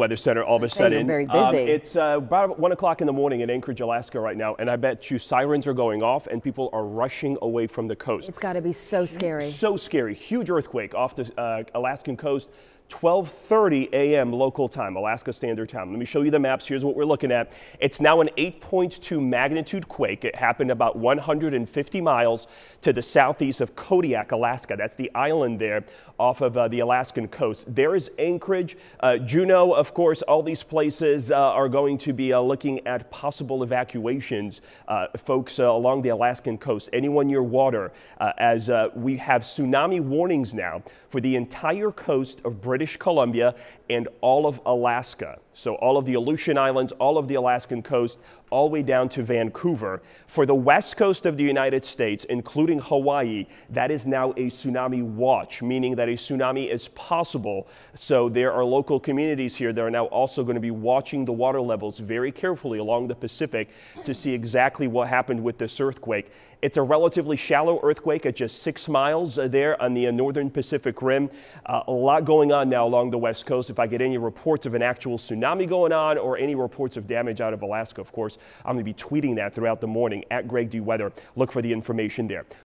Weather Center all of a sudden. Very um, busy. Um, it's uh, about 1 o'clock in the morning in Anchorage, Alaska right now, and I bet you sirens are going off and people are rushing away from the coast. It's got to be so scary. So scary. Huge earthquake off the uh, Alaskan coast. 12:30 a.m. local time, Alaska Standard Time. Let me show you the maps. Here's what we're looking at. It's now an 8.2 magnitude quake. It happened about 150 miles to the southeast of Kodiak, Alaska. That's the island there off of uh, the Alaskan coast. There is Anchorage, uh, Juneau, of of course, all these places uh, are going to be uh, looking at possible evacuations, uh, folks uh, along the Alaskan coast. Anyone near water, uh, as we have tsunami warnings now for the entire coast of British Columbia and all of Alaska. So all of the Aleutian Islands, all of the Alaskan coast, all the way down to Vancouver. For the west coast of the United States, including Hawaii, that is now a tsunami watch, meaning that a tsunami is possible. So there are local communities here are now also going to be watching the water levels very carefully along the Pacific to see exactly what happened with this earthquake. It's a relatively shallow earthquake at just six miles uh, there on the uh, northern Pacific Rim. Uh, a lot going on now along the west coast. If I get any reports of an actual tsunami going on or any reports of damage out of Alaska, of course, I'm going to be tweeting that throughout the morning at Greg D. Weather. Look for the information there.